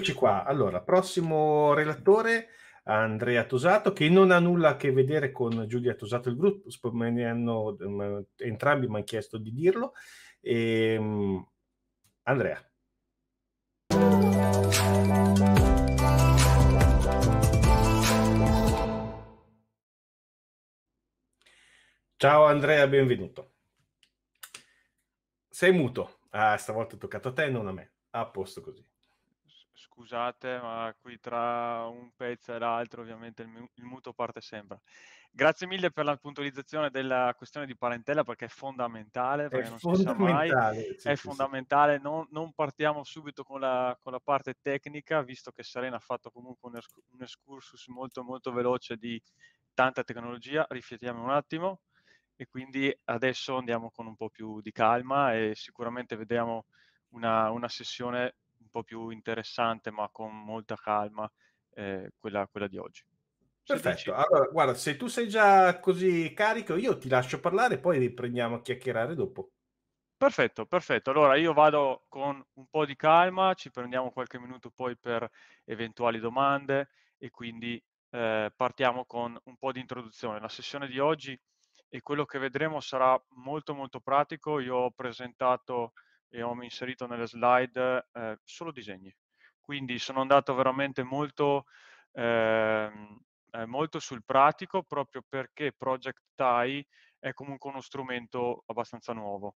Eccoci qua. Allora, prossimo relatore Andrea Tosato, che non ha nulla a che vedere con Giulia Tosato il gruppo, me ne hanno, entrambi mi hanno chiesto di dirlo. E, ehm, Andrea. Ciao Andrea, benvenuto. Sei muto. Ah, stavolta è toccato a te, non a me. A posto così scusate, ma qui tra un pezzo e l'altro ovviamente il, il, mutuo parte sempre. Grazie mille per la puntualizzazione della questione di parentela perché è fondamentale, perché è non fondamentale, si sa mai, sì, è sì, fondamentale, sì. Non, non, partiamo subito con la, con la, parte tecnica, visto che Serena ha fatto comunque un, un excursus molto molto veloce di tanta tecnologia, riflettiamo un attimo e quindi adesso andiamo con un po' più di calma e sicuramente vediamo una, una sessione un po' più interessante, ma con molta calma, eh, quella, quella, di oggi. Perfetto, allora guarda, se tu sei già così carico, io ti lascio parlare e poi riprendiamo a chiacchierare dopo. Perfetto, perfetto. Allora io vado con un po' di calma, ci prendiamo qualche minuto poi per eventuali domande e quindi eh, partiamo con un po' di introduzione. La sessione di oggi e quello che vedremo sarà molto molto pratico. Io ho presentato e ho inserito nelle slide eh, solo disegni. Quindi sono andato veramente molto, ehm, eh, molto sul pratico proprio perché Project TIE è comunque uno strumento abbastanza nuovo.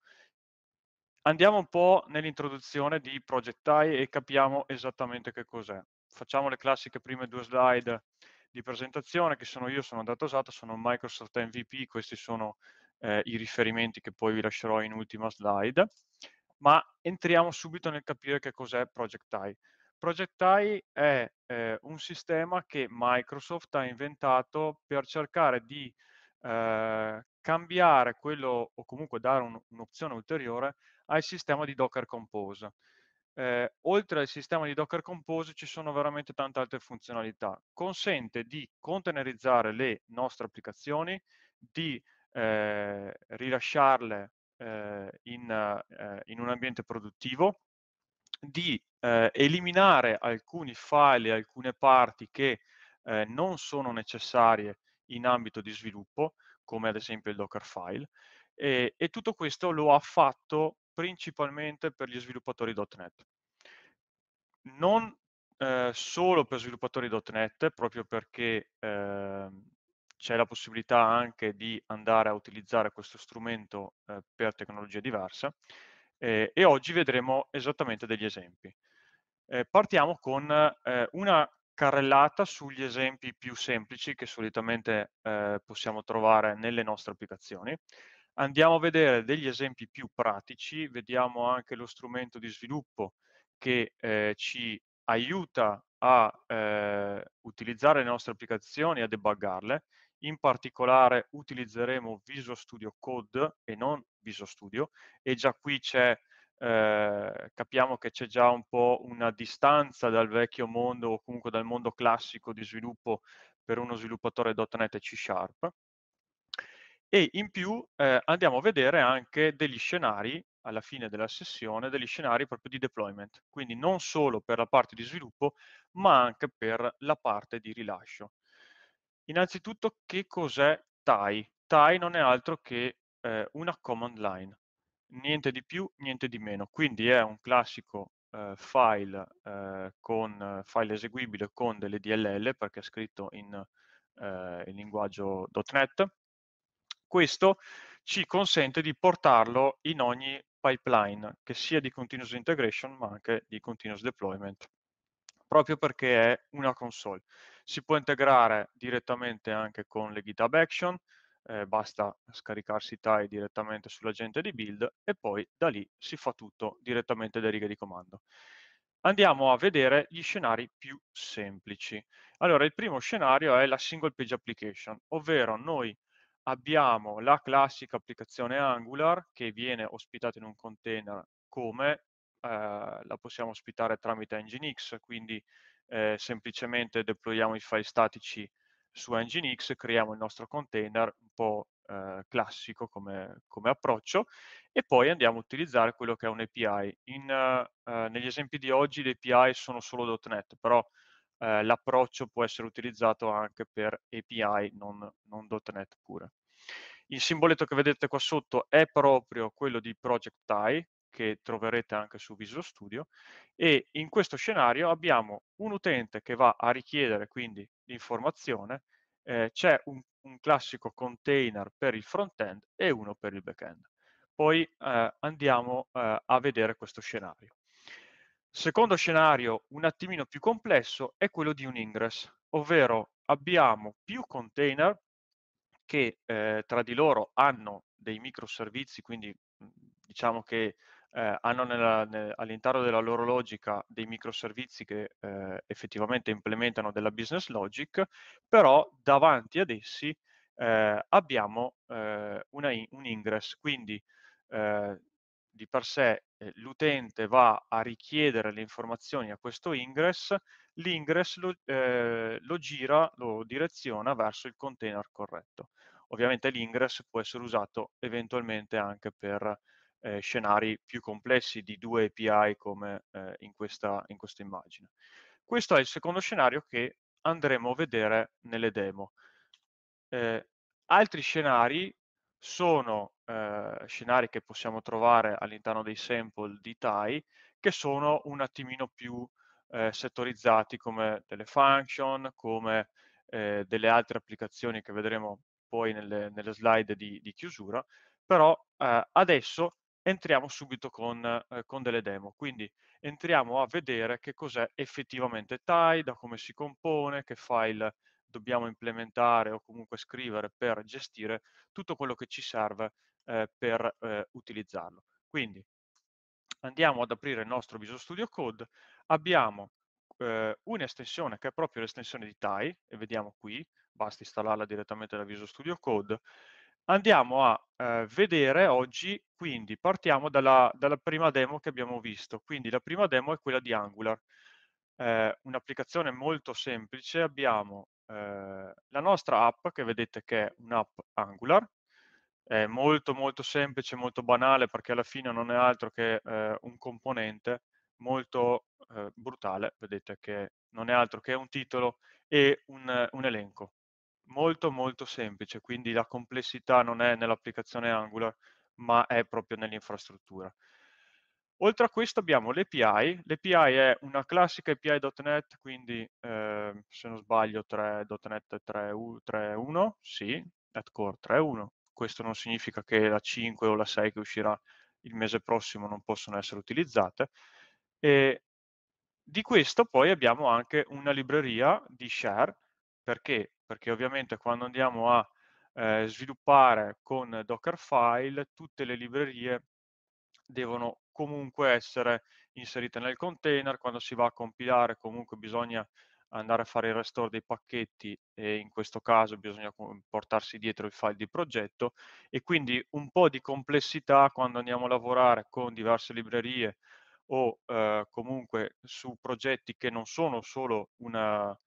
Andiamo un po' nell'introduzione di Project TIE e capiamo esattamente che cos'è. Facciamo le classiche prime due slide di presentazione che sono io, sono Datosato, sono Microsoft MVP, questi sono eh, i riferimenti che poi vi lascerò in ultima slide ma entriamo subito nel capire che cos'è Project AI. Project AI è eh, un sistema che Microsoft ha inventato per cercare di eh, cambiare quello o comunque dare un, un'opzione ulteriore al sistema di Docker Compose. Eh, oltre al sistema di Docker Compose ci sono veramente tante altre funzionalità. Consente di containerizzare le nostre applicazioni, di eh, rilasciarle eh, in, eh, in un ambiente produttivo, di eh, eliminare alcuni file alcune parti che eh, non sono necessarie in ambito di sviluppo, come ad esempio il Dockerfile, e, e tutto questo lo ha fatto principalmente per gli sviluppatori.NET. Non eh, solo per sviluppatori.NET, proprio perché ehm, c'è la possibilità anche di andare a utilizzare questo strumento eh, per tecnologia diversa eh, e oggi vedremo esattamente degli esempi. Eh, partiamo con eh, una carrellata sugli esempi più semplici che solitamente eh, possiamo trovare nelle nostre applicazioni. Andiamo a vedere degli esempi più pratici, vediamo anche lo strumento di sviluppo che eh, ci aiuta a eh, utilizzare le nostre applicazioni, a debuggarle. In particolare utilizzeremo Visual Studio Code e non Visual Studio e già qui c'è eh, capiamo che c'è già un po' una distanza dal vecchio mondo o comunque dal mondo classico di sviluppo per uno sviluppatore .NET e C Sharp. E in più eh, andiamo a vedere anche degli scenari, alla fine della sessione, degli scenari proprio di deployment, quindi non solo per la parte di sviluppo, ma anche per la parte di rilascio. Innanzitutto che cos'è TIE? TIE non è altro che eh, una command line, niente di più, niente di meno. Quindi è un classico eh, file, eh, con, file eseguibile con delle DLL perché è scritto in, eh, in linguaggio.NET. Questo ci consente di portarlo in ogni pipeline, che sia di continuous integration ma anche di continuous deployment, proprio perché è una console. Si può integrare direttamente anche con le GitHub Action, eh, basta scaricarsi i tag direttamente sull'agente di build e poi da lì si fa tutto direttamente da righe di comando. Andiamo a vedere gli scenari più semplici. Allora, il primo scenario è la single page application, ovvero noi abbiamo la classica applicazione Angular che viene ospitata in un container come eh, la possiamo ospitare tramite Nginx, quindi eh, semplicemente deployiamo i file statici su Nginx, creiamo il nostro container un po' eh, classico come, come, approccio e poi andiamo a utilizzare quello che è un API. In, eh, eh, negli esempi di oggi le API sono solo .NET, però eh, l'approccio può essere utilizzato anche per API, non, non .NET pure. Il simboletto che vedete qua sotto è proprio quello di Project TIE, che troverete anche su Visual Studio e in questo scenario abbiamo un utente che va a richiedere quindi l'informazione, eh, c'è un, un, classico container per il front-end e uno per il back-end. Poi eh, andiamo eh, a vedere questo scenario. Secondo scenario, un attimino più complesso, è quello di un ingress, ovvero abbiamo più container che eh, tra di loro hanno dei microservizi, quindi diciamo che eh, hanno nella, ne, all'interno della loro logica dei microservizi che eh, effettivamente implementano della business logic, però davanti ad essi eh, abbiamo eh, una, un ingress, quindi eh, di per sé eh, l'utente va a richiedere le informazioni a questo ingress, l'ingress lo, lo gira, lo direziona verso il container corretto. Ovviamente l'ingress può essere usato eventualmente anche per eh, scenari più complessi di due API come eh, in, questa, in, questa, immagine. Questo è il secondo scenario che andremo a vedere nelle demo. Eh, altri scenari sono eh, scenari che possiamo trovare all'interno dei sample di TAI che sono un attimino più eh, settorizzati come delle function, come eh, delle altre applicazioni che vedremo poi nelle, nelle slide di, di chiusura, però eh, adesso entriamo subito con, eh, con, delle demo. Quindi entriamo a vedere che cos'è effettivamente TIE, da come si compone, che file dobbiamo implementare o comunque scrivere per gestire tutto quello che ci serve eh, per eh, utilizzarlo. Quindi andiamo ad aprire il nostro Visual Studio Code, abbiamo eh, un'estensione che è proprio l'estensione di TAI, e vediamo qui, basta installarla direttamente da Visual Studio Code, Andiamo a eh, vedere oggi, quindi partiamo dalla, dalla, prima demo che abbiamo visto. Quindi la prima demo è quella di Angular. Eh, Un'applicazione molto semplice, abbiamo eh, la nostra app che vedete che è un'app Angular, è molto molto semplice, molto banale perché alla fine non è altro che eh, un componente molto eh, brutale, vedete che non è altro che un titolo e un, un elenco molto molto semplice, quindi la complessità non è nell'applicazione Angular, ma è proprio nell'infrastruttura. Oltre a questo abbiamo l'API, l'API è una classica API.NET, quindi eh, se non sbaglio 3.NET 3.1, sì, core 3.1, questo non significa che la 5 o la 6 che uscirà il mese prossimo non possono essere utilizzate. E di questo poi abbiamo anche una libreria di share, perché perché ovviamente quando andiamo a eh, sviluppare con Dockerfile tutte le librerie devono comunque essere inserite nel container, quando si va a compilare comunque bisogna andare a fare il restore dei pacchetti e in questo caso bisogna portarsi dietro il file di progetto e quindi un po' di complessità quando andiamo a lavorare con diverse librerie o eh, comunque su progetti che non sono solo una,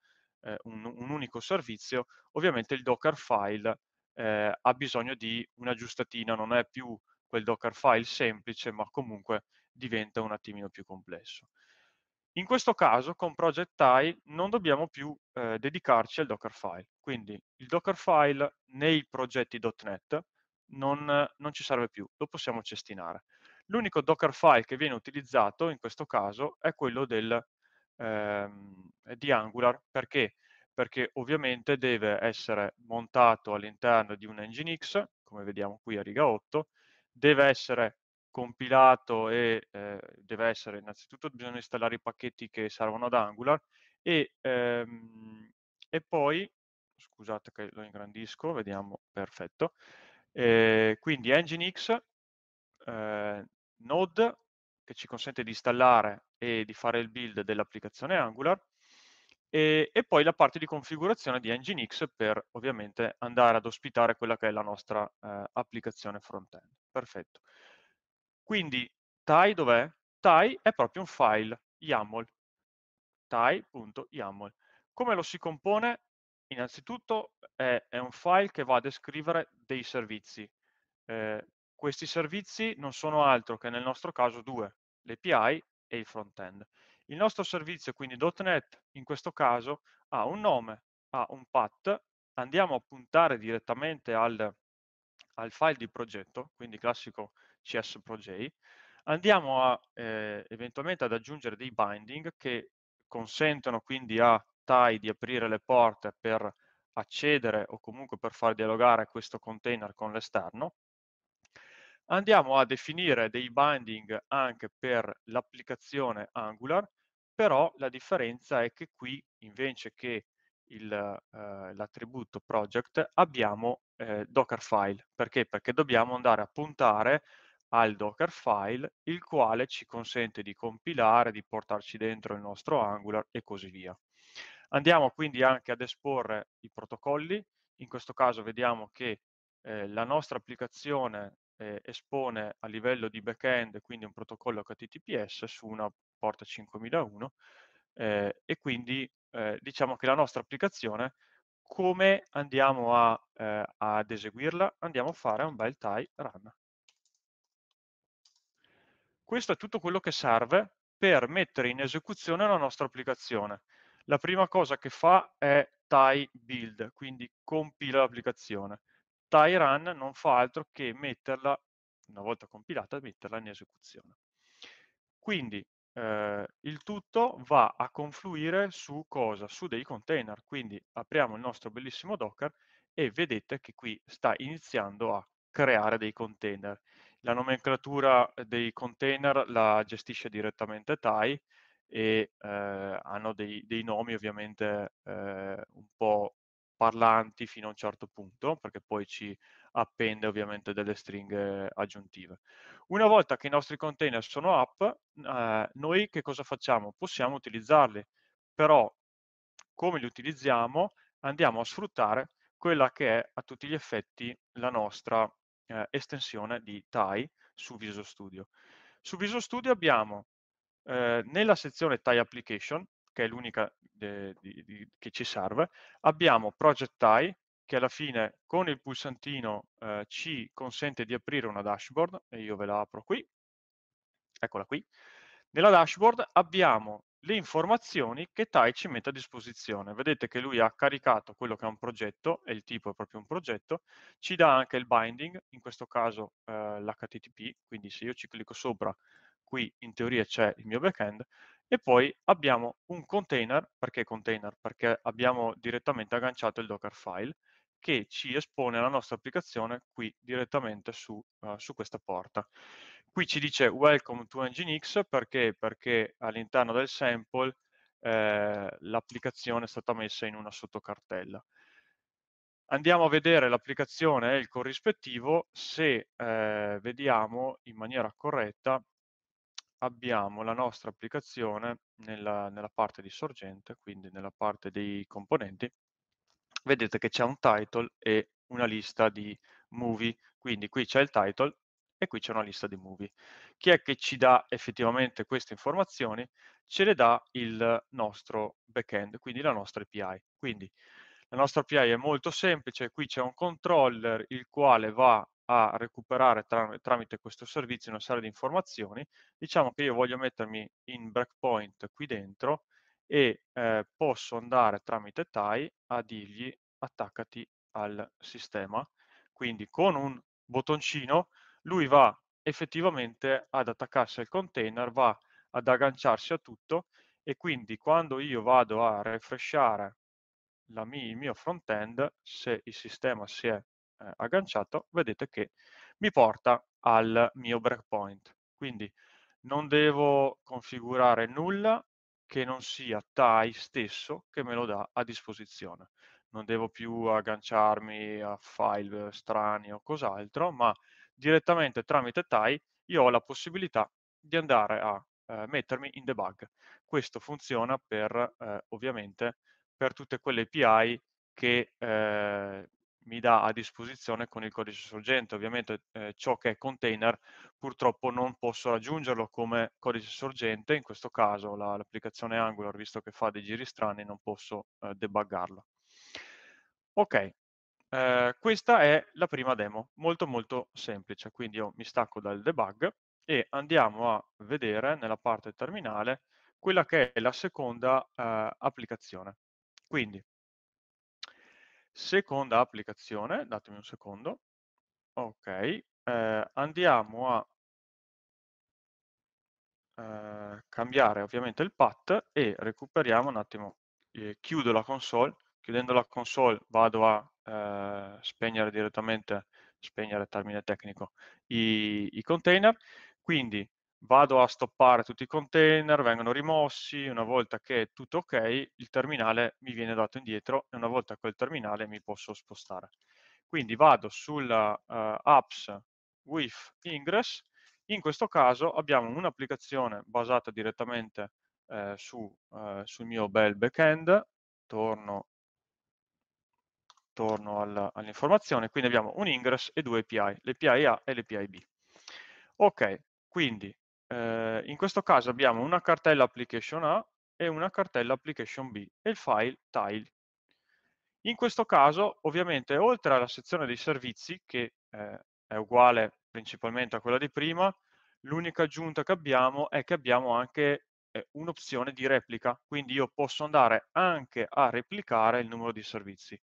eh, un, un, unico servizio, ovviamente il Dockerfile eh, ha bisogno di una giustatina, non è più quel Dockerfile semplice, ma comunque diventa un attimino più complesso. In questo caso con Project Tile non dobbiamo più eh, dedicarci al Dockerfile, quindi il Dockerfile nei progetti.NET non, non, ci serve più, lo possiamo cestinare. L'unico Dockerfile che viene utilizzato in questo caso è quello del ehm, di Angular perché? perché ovviamente deve essere montato all'interno di un Nginx, come vediamo qui a riga 8, deve essere compilato e eh, deve essere innanzitutto bisogna installare i pacchetti che servono ad Angular e, ehm, e poi, scusate che lo ingrandisco, vediamo, perfetto, eh, quindi Nginx, eh, Node che ci consente di installare e di fare il build dell'applicazione Angular e, e, poi la parte di configurazione di Nginx per ovviamente andare ad ospitare quella che è la nostra eh, applicazione front-end. Perfetto. Quindi TAI dov'è? TAI è proprio un file YAML, tai.yaml. Come lo si compone? Innanzitutto è, è, un file che va a descrivere dei servizi. Eh, questi servizi non sono altro che nel nostro caso due, l'API e il front-end. Il nostro servizio, quindi .NET, in questo caso ha un nome, ha un path, andiamo a puntare direttamente al, al file di progetto, quindi classico CSProject, andiamo a, eh, eventualmente ad aggiungere dei binding che consentono quindi a TAI di aprire le porte per accedere o comunque per far dialogare questo container con l'esterno andiamo a definire dei binding anche per l'applicazione Angular, però la differenza è che qui invece che eh, l'attributo eh, project abbiamo eh, Dockerfile. Perché? Perché dobbiamo andare a puntare al Dockerfile, il quale ci consente di compilare, di portarci dentro il nostro Angular e così via. Andiamo quindi anche ad esporre i protocolli, in questo caso vediamo che eh, la nostra applicazione eh, espone a livello di backend, quindi un protocollo HTTPS su una porta 5001 eh, e quindi eh, diciamo che la nostra applicazione come andiamo a, eh, ad eseguirla? Andiamo a fare un bel tie run. Questo è tutto quello che serve per mettere in esecuzione la nostra applicazione. La prima cosa che fa è tie build, quindi compila l'applicazione. Tyran non fa altro che metterla, una volta compilata, metterla in esecuzione. Quindi eh, il tutto va a confluire su cosa? Su dei container, quindi apriamo il nostro bellissimo Docker e vedete che qui sta iniziando a creare dei container. La nomenclatura dei container la gestisce direttamente TAI e eh, hanno dei, dei, nomi ovviamente eh, un po' parlanti fino a un certo punto, perché poi ci appende ovviamente delle stringhe aggiuntive. Una volta che i nostri container sono app, eh, noi che cosa facciamo? Possiamo utilizzarli, però come li utilizziamo andiamo a sfruttare quella che è a tutti gli effetti la nostra eh, estensione di TAI su Visual Studio. Su Visual Studio abbiamo eh, nella sezione TAI Application che è l'unica eh, di, di, che ci serve, abbiamo Project Tie, che alla fine con il pulsantino eh, ci consente di aprire una dashboard, e io ve la apro qui, eccola qui. Nella dashboard abbiamo le informazioni che Tai ci mette a disposizione. Vedete che lui ha caricato quello che è un progetto, e il tipo è proprio un progetto, ci dà anche il binding, in questo caso eh, l'HTTP, quindi se io ci clicco sopra, qui in teoria c'è il mio backend, e poi abbiamo un container, perché container? Perché abbiamo direttamente agganciato il Dockerfile che ci espone la nostra applicazione qui direttamente su, uh, su questa porta. Qui ci dice welcome to Nginx perché, perché all'interno del sample eh, l'applicazione è stata messa in una sottocartella. Andiamo a vedere l'applicazione e il corrispettivo se eh, vediamo in maniera corretta abbiamo la nostra applicazione nella, nella parte di sorgente, quindi nella parte dei componenti, vedete che c'è un title e una lista di movie, quindi qui c'è il title e qui c'è una lista di movie. Chi è che ci dà effettivamente queste informazioni? Ce le dà il nostro backend, quindi la nostra API. Quindi la nostra API è molto semplice, qui c'è un controller il quale va a recuperare tra tramite questo servizio una serie di informazioni, diciamo che io voglio mettermi in breakpoint qui dentro e eh, posso andare tramite TAI a dirgli attaccati al sistema. Quindi con un bottoncino lui va effettivamente ad attaccarsi al container, va ad agganciarsi a tutto e quindi quando io vado a refreshare mia, il mio front-end, se il sistema si è eh, agganciato, vedete che mi porta al mio breakpoint. Quindi non devo configurare nulla che non sia TAI stesso che me lo dà a disposizione. Non devo più agganciarmi a file eh, strani o cos'altro, ma direttamente tramite TAI io ho la possibilità di andare a eh, mettermi in debug. Questo funziona per, eh, ovviamente per tutte quelle API che eh, mi dà a disposizione con il codice sorgente. Ovviamente eh, ciò che è container purtroppo non posso raggiungerlo come codice sorgente, in questo caso la, l'applicazione Angular, visto che fa dei giri strani, non posso eh, debuggarla. Ok, eh, questa è la prima demo, molto molto semplice, quindi io mi stacco dal debug e andiamo a vedere nella parte terminale quella che è la seconda eh, applicazione. Quindi Seconda applicazione, datemi un secondo. Ok, eh, andiamo a eh, cambiare ovviamente il path e recuperiamo un attimo, eh, chiudo la console, chiudendo la console vado a eh, spegnere direttamente, spegnere termine tecnico, i, i container, quindi vado a stoppare tutti i container, vengono rimossi, una volta che è tutto ok, il terminale mi viene dato indietro e una volta col terminale mi posso spostare. Quindi vado sulla uh, apps with ingress, in questo caso abbiamo un'applicazione basata direttamente eh, su, eh, sul mio bel backend, torno, torno al, all'informazione, quindi abbiamo un ingress e due API, l'API A e l'API B. Ok, quindi eh, in questo caso abbiamo una cartella application A e una cartella application B e il file tile. In questo caso, ovviamente, oltre alla sezione dei servizi, che eh, è uguale principalmente a quella di prima, l'unica aggiunta che abbiamo è che abbiamo anche eh, un'opzione di replica, quindi io posso andare anche a replicare il numero di servizi.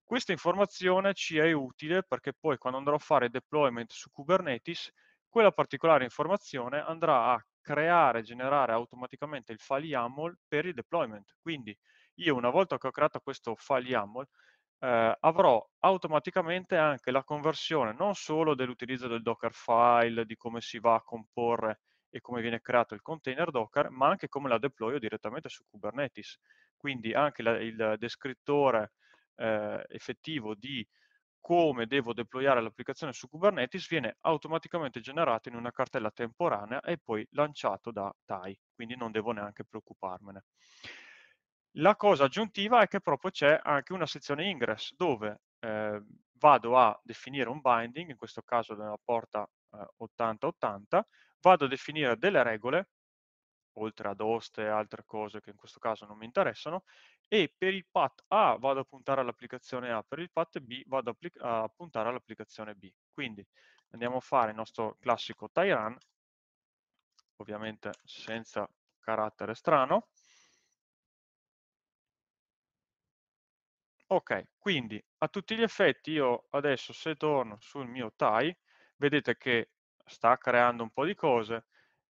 Questa informazione ci è utile perché poi quando andrò a fare deployment su Kubernetes quella particolare informazione andrà a creare, generare automaticamente il file YAML per il deployment. Quindi io una volta che ho creato questo file YAML eh, avrò automaticamente anche la conversione non solo dell'utilizzo del Dockerfile, di come si va a comporre e come viene creato il container Docker, ma anche come la deployo direttamente su Kubernetes. Quindi anche la, il descrittore eh, effettivo di come devo deployare l'applicazione su Kubernetes viene automaticamente generato in una cartella temporanea e poi lanciato da TAI, quindi non devo neanche preoccuparmene. La cosa aggiuntiva è che proprio c'è anche una sezione ingress dove eh, vado a definire un binding, in questo caso della porta eh, 8080, vado a definire delle regole oltre ad host e altre cose che in questo caso non mi interessano, e per il path A vado a puntare all'applicazione A, per il path B vado a, a puntare all'applicazione B. Quindi andiamo a fare il nostro classico tie tyran, ovviamente senza carattere strano. Ok, quindi a tutti gli effetti io adesso se torno sul mio tie, vedete che sta creando un po' di cose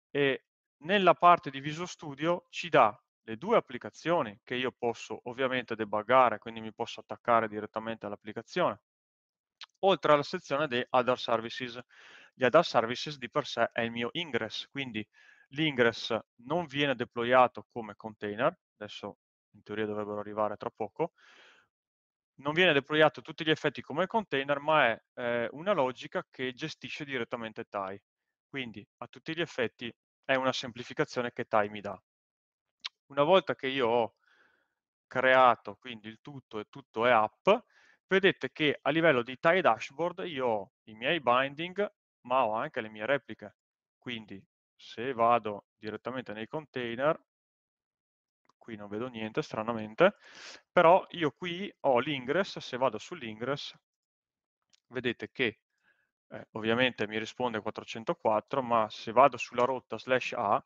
e nella parte di Visual Studio ci dà le due applicazioni che io posso ovviamente debuggare, quindi mi posso attaccare direttamente all'applicazione, oltre alla sezione dei Other Services. Gli Other Services di per sé è il mio ingress, quindi l'ingress non viene deployato come container, adesso in teoria dovrebbero arrivare tra poco, non viene deployato a tutti gli effetti come container, ma è eh, una logica che gestisce direttamente TAI. Quindi a tutti gli effetti è una semplificazione che TAI mi dà. Una volta che io ho creato quindi il tutto e tutto è app, vedete che a livello di TAI dashboard io ho i miei binding, ma ho anche le mie repliche. Quindi se vado direttamente nei container, qui non vedo niente stranamente, però io qui ho l'ingress, se vado sull'ingress vedete che eh, ovviamente mi risponde 404, ma se vado sulla rotta slash A,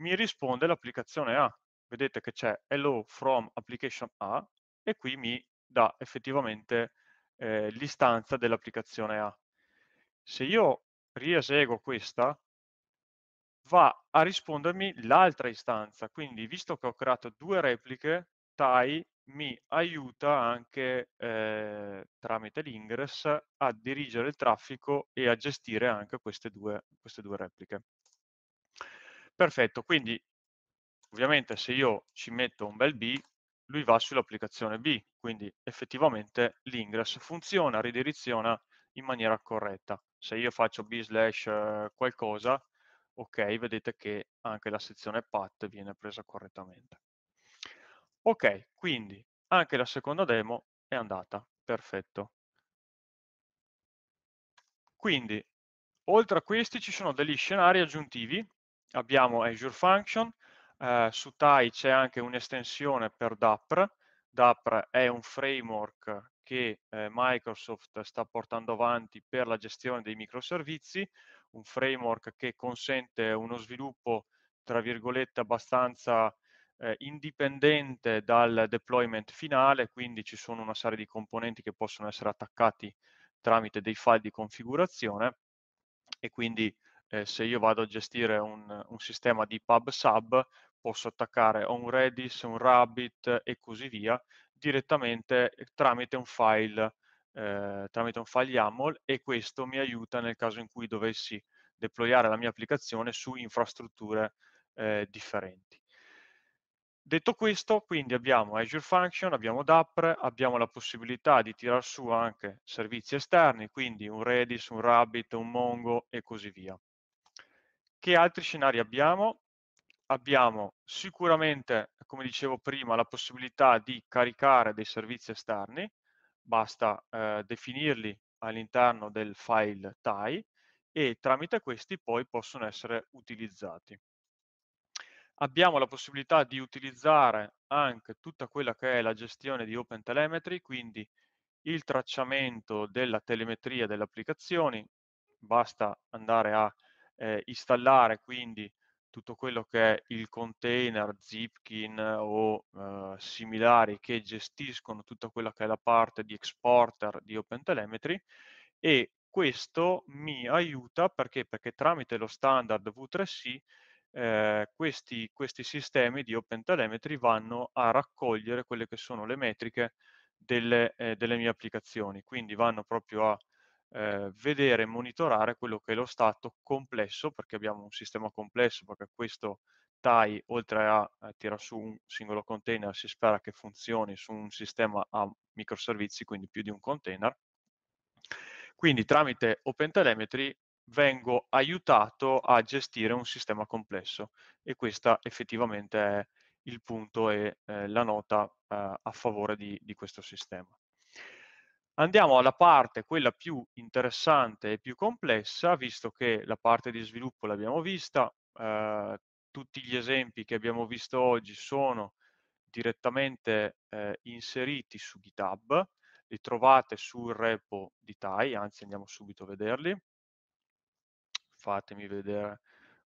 mi risponde l'applicazione A. Vedete che c'è hello from application A e qui mi dà effettivamente eh, l'istanza dell'applicazione A. Se io rieseguo questa, va a rispondermi l'altra istanza. Quindi, visto che ho creato due repliche, TAI mi aiuta anche eh, tramite l'ingress a dirigere il traffico e a gestire anche queste due, queste due repliche. Perfetto, quindi ovviamente se io ci metto un bel B, lui va sull'applicazione B, quindi effettivamente l'ingress funziona, ridiriziona in maniera corretta. Se io faccio B slash eh, qualcosa, ok, vedete che anche la sezione path viene presa correttamente. Ok, quindi anche la seconda demo è andata, perfetto. Quindi, oltre a questi ci sono degli scenari aggiuntivi, abbiamo Azure Function, eh, su TAI c'è anche un'estensione per DAPR, DAPR è un framework che eh, Microsoft sta portando avanti per la gestione dei microservizi, un framework che consente uno sviluppo, tra virgolette, abbastanza eh, indipendente dal deployment finale, quindi ci sono una serie di componenti che possono essere attaccati tramite dei file di configurazione e quindi eh, se io vado a gestire un, un sistema di pub sub posso attaccare un Redis, un Rabbit e così via direttamente tramite un file eh, tramite un file YAML e questo mi aiuta nel caso in cui dovessi deployare la mia applicazione su infrastrutture eh, differenti. Detto questo, quindi abbiamo Azure Function, abbiamo Dapper, abbiamo la possibilità di tirar su anche servizi esterni, quindi un Redis, un Rabbit, un Mongo e così via. Che altri scenari abbiamo? Abbiamo sicuramente, come dicevo prima, la possibilità di caricare dei servizi esterni, basta eh, definirli all'interno del file TIE e tramite questi poi possono essere utilizzati abbiamo la possibilità di utilizzare anche tutta quella che è la gestione di OpenTelemetry, quindi il tracciamento della telemetria delle applicazioni, basta andare a eh, installare quindi tutto quello che è il container, Zipkin o eh, similari che gestiscono tutta quella che è la parte di exporter di OpenTelemetry e questo mi aiuta perché, perché tramite lo standard V3C eh, questi, questi, sistemi di OpenTelemetry vanno a raccogliere quelle che sono le metriche delle, eh, delle mie applicazioni, quindi vanno proprio a eh, vedere e monitorare quello che è lo stato complesso, perché abbiamo un sistema complesso, perché questo TAI, oltre a, a tirare su un singolo container, si spera che funzioni su un sistema a microservizi, quindi più di un container. Quindi tramite OpenTelemetry vengo aiutato a gestire un sistema complesso e questo effettivamente è il punto e eh, la nota eh, a favore di, di, questo sistema. Andiamo alla parte, quella più interessante e più complessa, visto che la parte di sviluppo l'abbiamo vista, eh, tutti gli esempi che abbiamo visto oggi sono direttamente eh, inseriti su GitHub, li trovate sul repo di TAI, anzi andiamo subito a vederli fatemi vedere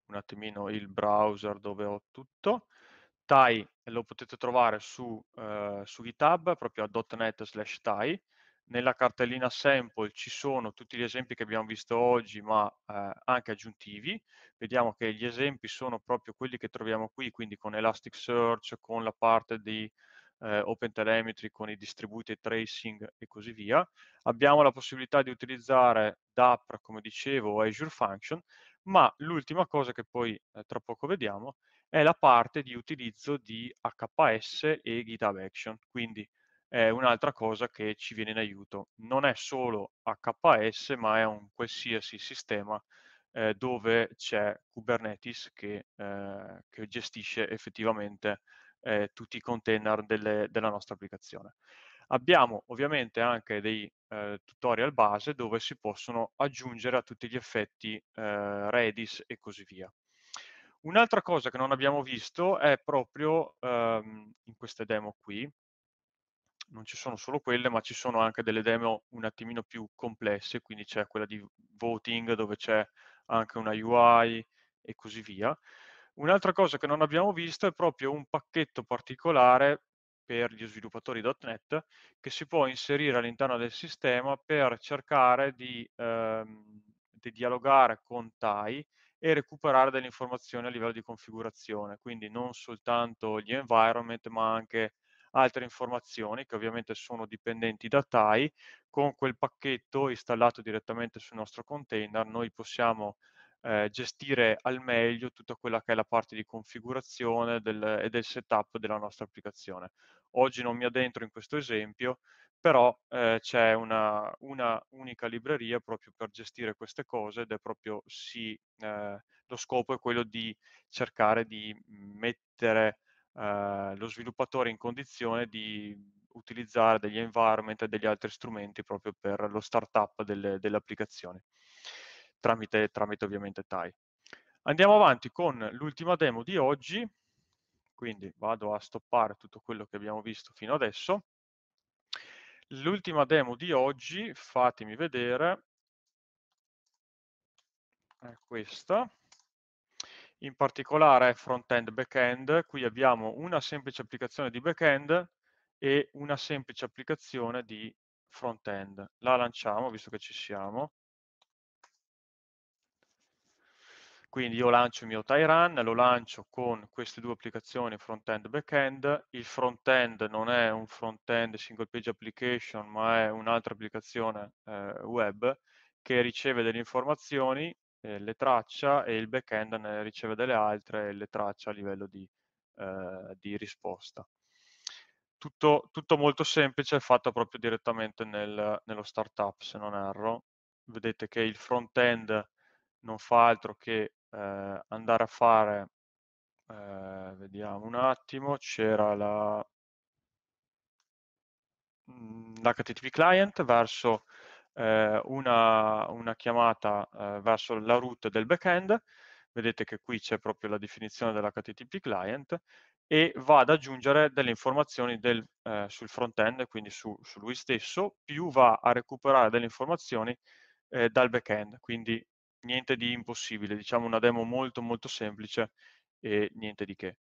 un attimino il browser dove ho tutto. TAI lo potete trovare su, eh, su GitHub, proprio a.NET slash TAI. Nella cartellina sample ci sono tutti gli esempi che abbiamo visto oggi, ma eh, anche aggiuntivi. Vediamo che gli esempi sono proprio quelli che troviamo qui, quindi con Elasticsearch, con la parte di eh, OpenTelemetry con i distributed tracing e così via. Abbiamo la possibilità di utilizzare DAP, come dicevo, o Azure Function, ma l'ultima cosa che poi eh, tra poco vediamo è la parte di utilizzo di HPS e GitHub Action, quindi è un'altra cosa che ci viene in aiuto. Non è solo HPS, ma è un qualsiasi sistema eh, dove c'è Kubernetes che, eh, che gestisce effettivamente eh, tutti i container delle, della nostra applicazione. Abbiamo ovviamente anche dei eh, tutorial base dove si possono aggiungere a tutti gli effetti eh, Redis e così via. Un'altra cosa che non abbiamo visto è proprio ehm, in queste demo qui, non ci sono solo quelle, ma ci sono anche delle demo un attimino più complesse, quindi c'è quella di voting dove c'è anche una UI e così via. Un'altra cosa che non abbiamo visto è proprio un pacchetto particolare per gli sviluppatori.NET che si può inserire all'interno del sistema per cercare di, ehm, di dialogare con TAI e recuperare delle informazioni a livello di configurazione, quindi non soltanto gli environment ma anche altre informazioni che ovviamente sono dipendenti da TAI, con quel pacchetto installato direttamente sul nostro container noi possiamo eh, gestire al meglio tutta quella che è la parte di configurazione del, e del setup della nostra applicazione. Oggi non mi addentro in questo esempio, però eh, c'è una, una, unica libreria proprio per gestire queste cose ed è proprio sì, eh, lo scopo è quello di cercare di mettere eh, lo sviluppatore in condizione di utilizzare degli environment e degli altri strumenti proprio per lo startup delle, delle applicazioni tramite, tramite ovviamente TAI. Andiamo avanti con l'ultima demo di oggi, quindi vado a stoppare tutto quello che abbiamo visto fino adesso. L'ultima demo di oggi, fatemi vedere, è questa. In particolare front-end, back-end. Qui abbiamo una semplice applicazione di back-end e una semplice applicazione di front-end. La lanciamo, visto che ci siamo. Quindi io lancio il mio Tyran, lo lancio con queste due applicazioni front-end e back-end. Il front-end non è un front-end single page application, ma è un'altra applicazione eh, web che riceve delle informazioni, eh, le traccia e il back-end ne riceve delle altre e le traccia a livello di, eh, di risposta. Tutto, tutto, molto semplice, fatto proprio direttamente nel, nello startup, se non erro. Vedete che il front-end non fa altro che eh, andare a fare, eh, vediamo un attimo, c'era la mm, l'HTTP client verso eh, una, una, chiamata eh, verso la root del backend, vedete che qui c'è proprio la definizione dell'HTTP client, e va ad aggiungere delle informazioni del, eh, sul front-end, quindi su, su, lui stesso, più va a recuperare delle informazioni eh, dal back-end, quindi niente di impossibile, diciamo una demo molto molto semplice e niente di che.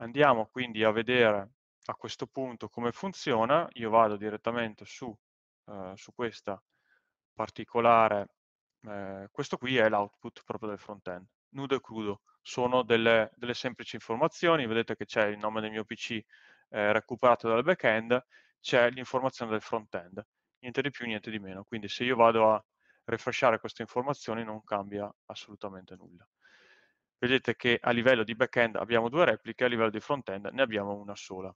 Andiamo quindi a vedere a questo punto come funziona, io vado direttamente su, eh, su questa particolare, eh, questo qui è l'output proprio del front-end, nudo e crudo, sono delle, delle semplici informazioni, vedete che c'è il nome del mio PC eh, recuperato dal back-end, c'è l'informazione del front-end, niente di più, niente di meno, quindi se io vado a refreshare queste informazioni non cambia assolutamente nulla. Vedete che a livello di backend abbiamo due repliche, a livello di frontend ne abbiamo una sola.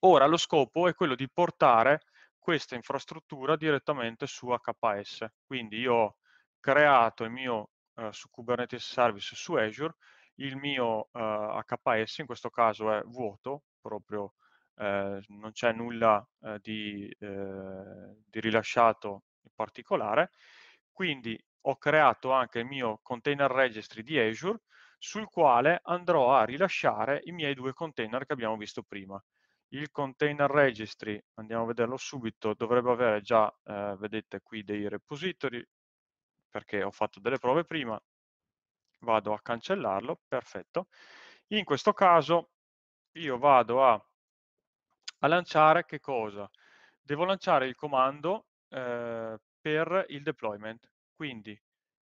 Ora lo scopo è quello di portare questa infrastruttura direttamente su HKS, quindi io ho creato il mio eh, su Kubernetes Service su Azure, il mio eh, HKS in questo caso è vuoto, proprio eh, non c'è nulla eh, di, eh, di rilasciato in particolare. Quindi ho creato anche il mio container registry di Azure sul quale andrò a rilasciare i miei due container che abbiamo visto prima. Il container registry, andiamo a vederlo subito, dovrebbe avere già, eh, vedete qui, dei repository, perché ho fatto delle prove prima, vado a cancellarlo, perfetto. In questo caso io vado a, a lanciare che cosa? Devo lanciare il comando eh, per il deployment. Quindi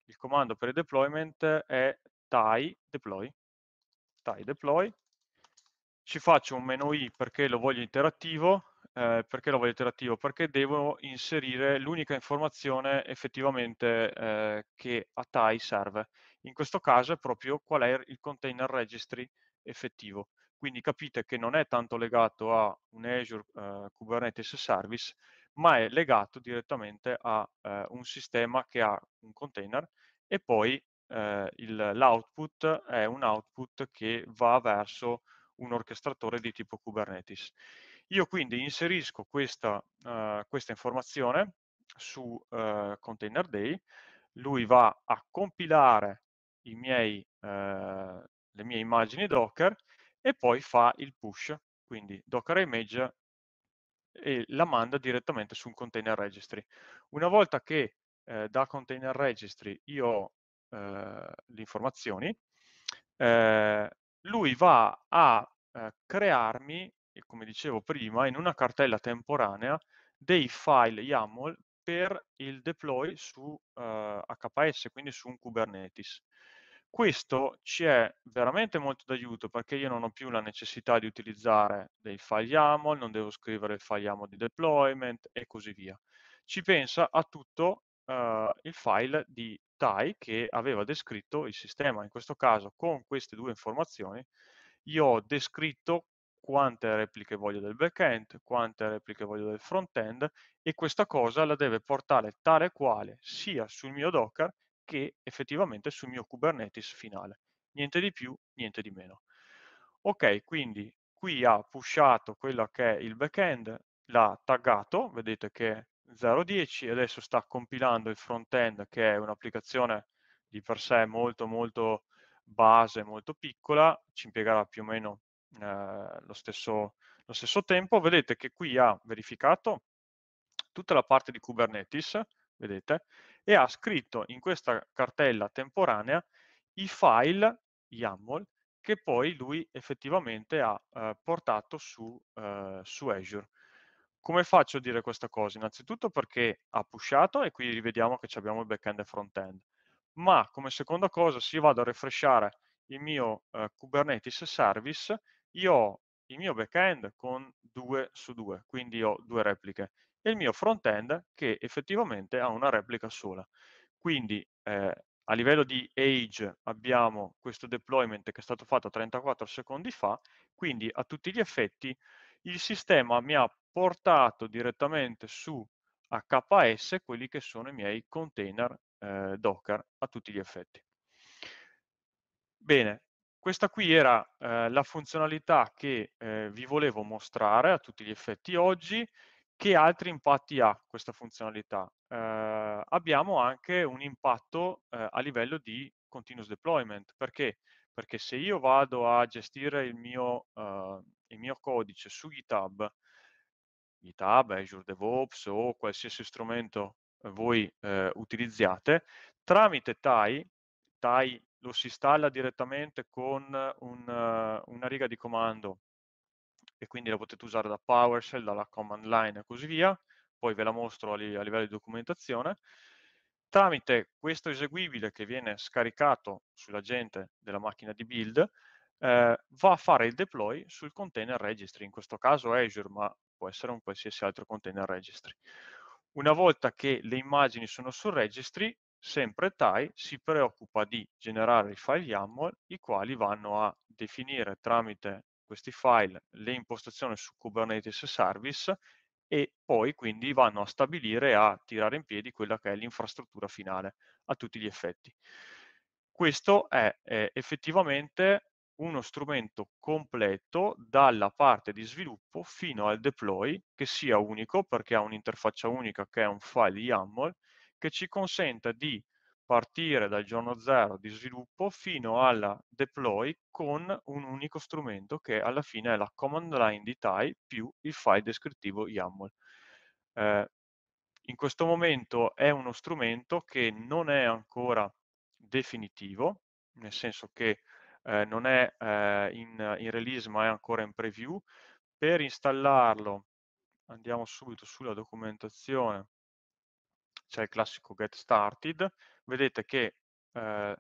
il comando per il deployment è tie deploy, tie deploy. Ci faccio un meno i perché lo voglio interattivo, eh, perché lo voglio interattivo? Perché devo inserire l'unica informazione effettivamente eh, che a TAI serve. In questo caso è proprio qual è il container registry effettivo. Quindi capite che non è tanto legato a un Azure eh, Kubernetes Service, ma è legato direttamente a eh, un sistema che ha un container e poi eh, l'output è un output che va verso un orchestratore di tipo Kubernetes. Io quindi inserisco questa, eh, questa informazione su eh, Container Day, lui va a compilare miei, eh, le mie immagini Docker e poi fa il push, quindi Docker Image e la manda direttamente su un container registry. Una volta che eh, da container registry io ho eh, le informazioni, eh, lui va a eh, crearmi, come dicevo prima, in una cartella temporanea dei file YAML per il deploy su uh, eh, HPS, quindi su un Kubernetes. Questo ci è veramente molto d'aiuto perché io non ho più la necessità di utilizzare dei file YAML, non devo scrivere il file YAML di deployment e così via. Ci pensa a tutto Uh, il file di TAI che aveva descritto il sistema. In questo caso, con queste due informazioni, io ho descritto quante repliche voglio del backend, quante repliche voglio del frontend e questa cosa la deve portare tale quale sia sul mio Docker che effettivamente sul mio Kubernetes finale. Niente di più, niente di meno. Ok, quindi qui ha pushato quello che è il backend, l'ha taggato, vedete che è 0.10, adesso sta compilando il frontend che è un'applicazione di per sé molto molto base, molto piccola, ci impiegherà più o meno eh, lo, stesso, lo stesso tempo. Vedete che qui ha verificato tutta la parte di Kubernetes, vedete, e ha scritto in questa cartella temporanea i file YAML che poi lui effettivamente ha eh, portato su, eh, su, Azure. Come faccio a dire questa cosa? Innanzitutto perché ha pushato e qui rivediamo che abbiamo il backend e front-end. Ma come seconda cosa, se io vado a refreshare il mio eh, Kubernetes service, io ho il mio backend con 2 su 2, quindi ho due repliche e il mio front-end che effettivamente ha una replica sola. Quindi eh, a livello di age abbiamo questo deployment che è stato fatto 34 secondi fa, quindi a tutti gli effetti il sistema mi ha portato direttamente su AKS quelli che sono i miei container eh, Docker a tutti gli effetti. Bene, questa qui era eh, la funzionalità che eh, vi volevo mostrare a tutti gli effetti oggi. Che altri impatti ha questa funzionalità? Eh, abbiamo anche un impatto eh, a livello di continuous deployment. Perché? Perché se io vado a gestire il mio, eh, il mio codice su GitHub, GitHub, Azure DevOps o qualsiasi strumento eh, voi eh, utilizziate, tramite TAI, TAI lo si installa direttamente con un, una riga di comando e quindi la potete usare da PowerShell, dalla command line e così via, poi ve la mostro a, li a livello di documentazione. Tramite questo eseguibile che viene scaricato sull'agente della macchina di build, eh, va a fare il deploy sul container registry, in questo caso Azure, ma può essere un qualsiasi altro container registry. Una volta che le immagini sono sul registry, sempre TAI si preoccupa di generare i file YAML, i quali vanno a definire tramite questi file le impostazioni su Kubernetes Service e poi quindi vanno a stabilire, a tirare in piedi quella che è l'infrastruttura finale a tutti gli effetti. Questo è eh, effettivamente uno strumento completo dalla parte di sviluppo fino al deploy che sia unico perché ha un'interfaccia unica che è un file YAML che ci consenta di partire dal giorno zero di sviluppo fino alla deploy con un unico strumento che alla fine è la command line di TIE più il file descrittivo YAML. Eh, in questo momento è uno strumento che non è ancora definitivo, nel senso che eh, non è eh, in, in release ma è ancora in preview. Per installarlo andiamo subito sulla documentazione, c'è il classico get started, vedete che eh,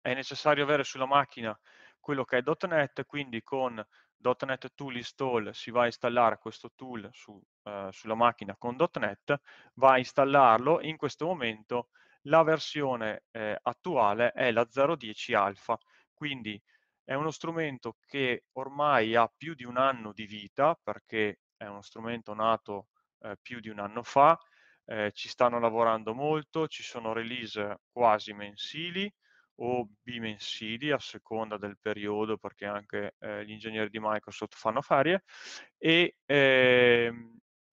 è necessario avere sulla macchina quello che è .NET, quindi con .NET Tool Install si va a installare questo tool su, eh, sulla macchina con .NET, va a installarlo, in questo momento la versione eh, attuale è la 0.10 Alpha, quindi è uno strumento che ormai ha più di un anno di vita, perché è uno strumento nato eh, più di un anno fa, eh, ci stanno lavorando molto, ci sono release quasi mensili o bimensili a seconda del periodo perché anche eh, gli ingegneri di Microsoft fanno ferie e, eh,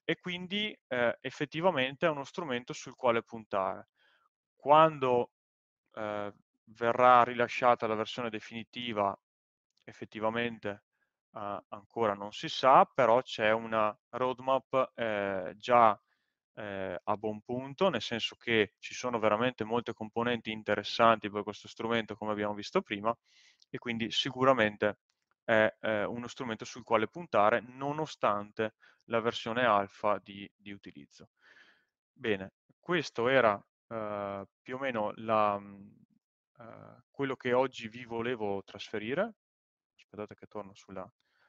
e quindi eh, effettivamente è uno strumento sul quale puntare. Quando eh, verrà rilasciata la versione definitiva effettivamente eh, ancora non si sa, però c'è una roadmap già eh, a buon punto, nel senso che ci sono veramente molte componenti interessanti per questo strumento, come abbiamo visto prima, e quindi sicuramente è eh, uno strumento sul quale puntare, nonostante la versione alfa di, di utilizzo. Bene, questo era eh, più o meno la, mm, eh, quello che oggi vi volevo trasferire. Aspettate che torno sulla,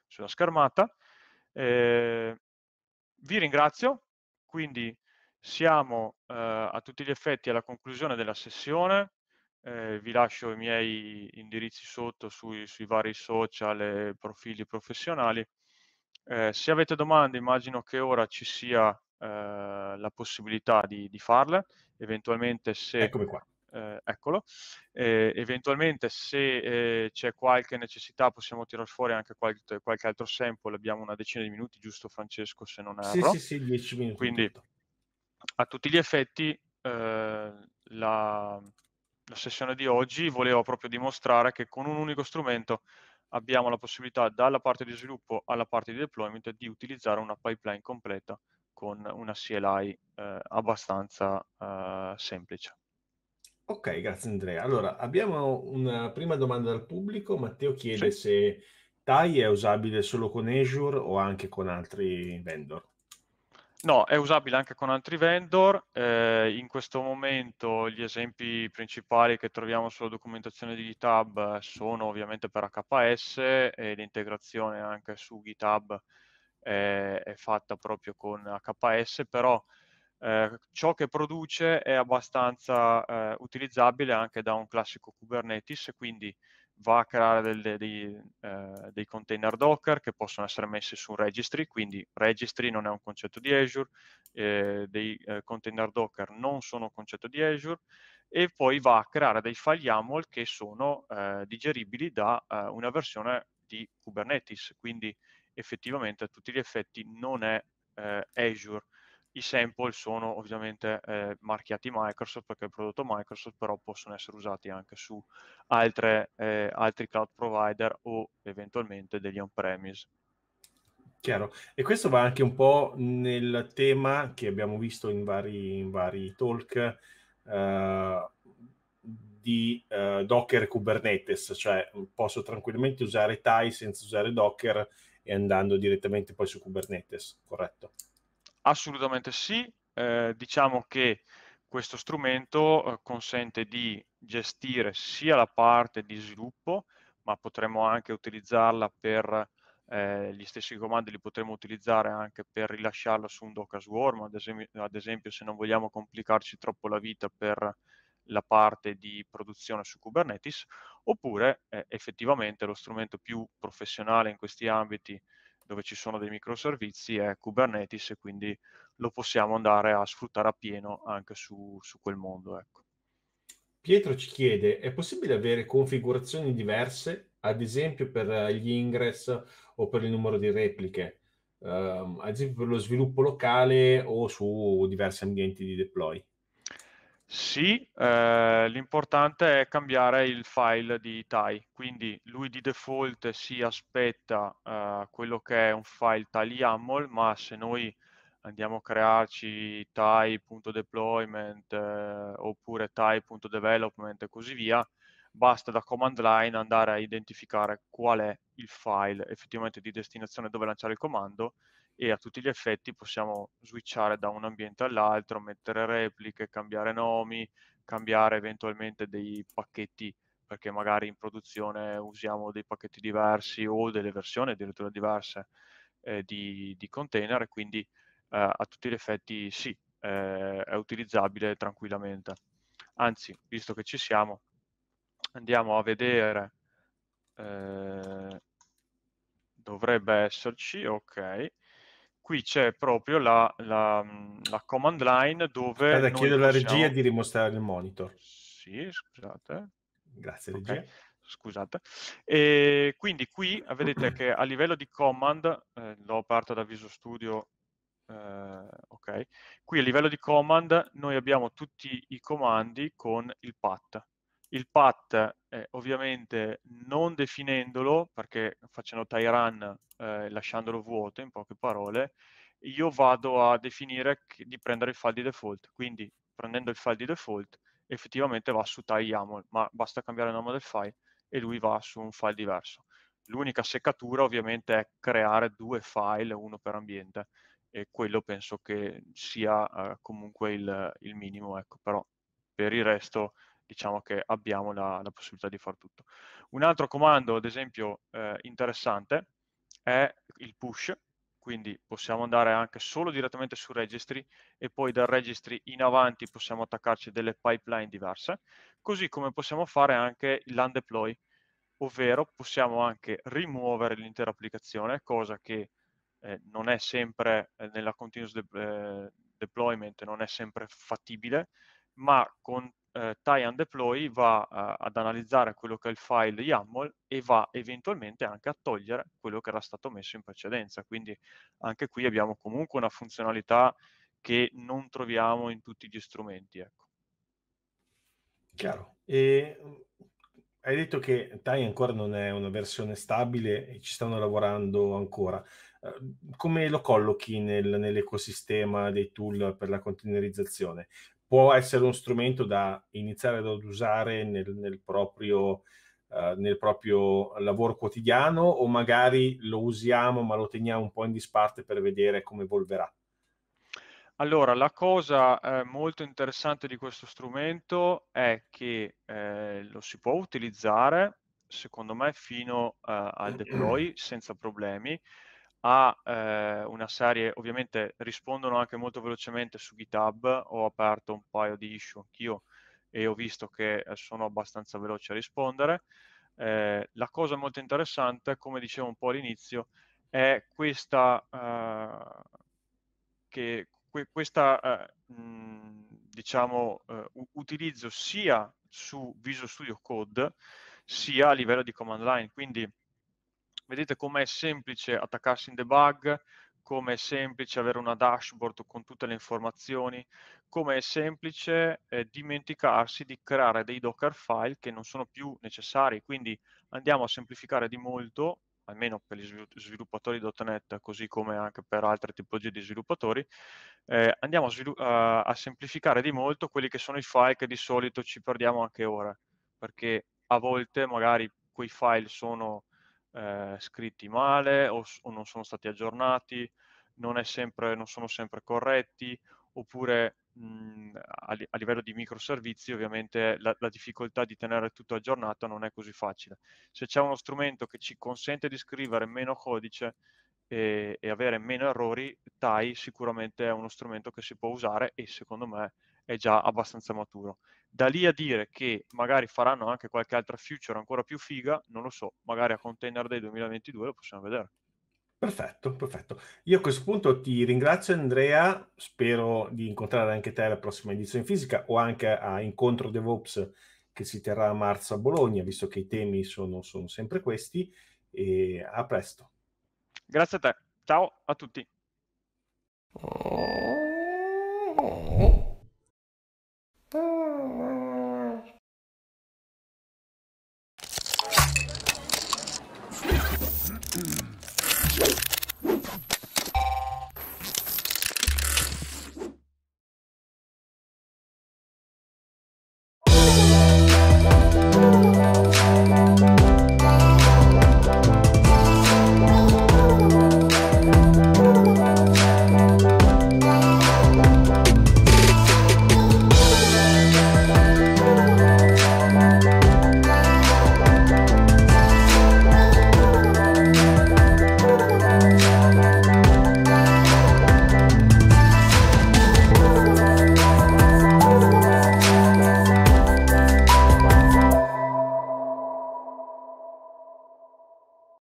sulla schermata. Eh, vi ringrazio quindi siamo eh, a tutti gli effetti alla conclusione della sessione. Eh, vi lascio i miei indirizzi sotto sui, sui vari social e profili professionali. Eh, se avete domande immagino che ora ci sia eh, la possibilità di, di farle, eventualmente se... Eccomi qua eh, eccolo. Eh, eventualmente se eh, c'è qualche necessità possiamo tirare fuori anche qualche, qualche, altro sample, abbiamo una decina di minuti, giusto Francesco se non erro? Sì, sì, sì, dieci minuti. Quindi a tutti gli effetti eh, la, la sessione di oggi volevo proprio dimostrare che con un unico strumento abbiamo la possibilità dalla parte di sviluppo alla parte di deployment di utilizzare una pipeline completa con una CLI eh, abbastanza eh, semplice. Ok, grazie Andrea. Allora, abbiamo una prima domanda dal pubblico. Matteo chiede Sì. se TAI è usabile solo con Azure o anche con altri vendor. No, è usabile anche con altri vendor. eh, in questo momento gli esempi principali che troviamo sulla documentazione di GitHub eh, sono ovviamente per HKS e l'integrazione anche su GitHub eh, è fatta proprio con HKS, però eh, ciò che produce è abbastanza eh, utilizzabile anche da un classico Kubernetes, quindi va a creare delle, dei, eh, dei, container Docker che possono essere messi su un registry, quindi registry non è un concetto di Azure, eh, dei eh, container Docker non sono un concetto di Azure, e poi va a creare dei file YAML che sono eh, digeribili da una versione di Kubernetes, quindi effettivamente a tutti gli effetti non è Azure, i sample sono ovviamente eh, marchiati Microsoft perché è il prodotto Microsoft, però possono essere usati anche su altre, eh, altri cloud provider o eventualmente degli on-premise. Chiaro, e questo va anche un po' nel tema che abbiamo visto in vari, in vari talk eh, di eh, Docker e Kubernetes, cioè posso tranquillamente usare TAI senza usare Docker e andando direttamente poi su Kubernetes, corretto? Assolutamente sì, eh, diciamo che questo strumento eh, consente di gestire sia la parte di sviluppo, ma potremmo anche utilizzarla per eh, gli stessi comandi, li potremmo utilizzare anche per rilasciarla su un Docker Swarm, ad esempio, ad esempio se non vogliamo complicarci troppo la vita per la parte di produzione su Kubernetes, oppure eh, effettivamente lo strumento più professionale in questi ambiti dove ci sono dei microservizi è Kubernetes e quindi lo possiamo andare a sfruttare appieno anche su, su quel mondo. Ecco. Pietro ci chiede, è possibile avere configurazioni diverse, ad esempio per eh, gli ingress o per il numero di repliche, um, ad esempio per lo sviluppo locale o su diversi ambienti di deploy? Sì, eh, l'importante è cambiare il file di tie, quindi lui di default si aspetta eh, quello che è un file tile YAML, ma se noi andiamo a crearci tie.deployment eh, oppure tie.development e così via, basta da command line andare a identificare qual è il file effettivamente di destinazione dove lanciare il comando e a tutti gli effetti possiamo switchare da un ambiente all'altro, mettere repliche, cambiare nomi, cambiare eventualmente dei pacchetti perché magari in produzione usiamo dei pacchetti diversi o delle versioni addirittura diverse eh, di, di, container e quindi eh, a tutti gli effetti sì, eh, è utilizzabile tranquillamente. Anzi, visto che ci siamo, andiamo a vedere, eh, dovrebbe esserci, ok, qui c'è proprio la, la, la command line dove... Aspetta, chiedo alla possiamo... regia di rimostrare il monitor. Sì, scusate. Grazie regia. Okay. Scusate. E quindi qui vedete che a livello di command, eh, lo parto da Visual Studio, eh, ok, qui a livello di command noi abbiamo tutti i comandi con il path il path eh, ovviamente non definendolo, perché facendo tyran eh, lasciandolo vuoto in poche parole, io vado a definire di prendere il file di default, quindi prendendo il file di default effettivamente va su tie.yaml, ma basta cambiare il nome del file e lui va su un file diverso. L'unica seccatura ovviamente è creare due file, uno per ambiente, e quello penso che sia eh, comunque il, il minimo, ecco, però per il resto diciamo che abbiamo la, la possibilità di fare tutto. Un altro comando, ad esempio, eh, interessante è il push, quindi possiamo andare anche solo direttamente su registry e poi dal registry in avanti possiamo attaccarci delle pipeline diverse, così come possiamo fare anche l'undeploy, ovvero possiamo anche rimuovere l'intera applicazione, cosa che eh, non è sempre eh, nella continuous de eh, deployment, non è sempre fattibile, ma con eh, tie and deploy va eh, ad analizzare quello che è il file YAML e va eventualmente anche a togliere quello che era stato messo in precedenza. Quindi anche qui abbiamo comunque una funzionalità che non troviamo in tutti gli strumenti. Ecco. Chiaro. E mm, hai detto che TAI ancora non è una versione stabile e ci stanno lavorando ancora. Eh, come lo collochi nel, nell'ecosistema dei tool per la containerizzazione? può essere uno strumento da iniziare ad usare nel, nel, proprio, eh, nel proprio lavoro quotidiano o magari lo usiamo ma lo teniamo un po' in disparte per vedere come evolverà? Allora, la cosa eh, molto interessante di questo strumento è che eh, lo si può utilizzare, secondo me, fino eh, al deploy senza problemi ha eh, una serie, ovviamente rispondono anche molto velocemente su GitHub, ho aperto un paio di issue anch'io e ho visto che eh, sono abbastanza veloci a rispondere. Eh, la cosa molto interessante, come dicevo un po' all'inizio, è questa, eh, que, questa eh, mh, diciamo, eh, utilizzo sia su Visual Studio Code sia a livello di command line, quindi Vedete com'è semplice attaccarsi in debug, come è semplice avere una dashboard con tutte le informazioni, come è semplice eh, dimenticarsi di creare dei docker file che non sono più necessari. Quindi andiamo a semplificare di molto, almeno per gli sviluppatori.NET, così come anche per altre tipologie di sviluppatori, eh, andiamo a, a semplificare di molto quelli che sono i file che di solito ci perdiamo anche ora, perché a volte magari quei file sono eh, scritti male o, o, non sono stati aggiornati, non, sempre, non sono sempre corretti, oppure mh, mm, a, li, a, livello di microservizi ovviamente la, la, difficoltà di tenere tutto aggiornato non è così facile. Se c'è uno strumento che ci consente di scrivere meno codice e, e avere meno errori, TAI sicuramente è uno strumento che si può usare e secondo me è già abbastanza maturo. Da lì a dire che magari faranno anche qualche altra future ancora più figa, non lo so, magari a Container Day 2022 lo possiamo vedere. Perfetto, perfetto. Io a questo punto ti ringrazio Andrea, spero di incontrare anche te alla prossima edizione fisica o anche a Incontro DevOps che si terrà a marzo a Bologna, visto che i temi sono, sono sempre questi. E a presto. Grazie a te, ciao a tutti. う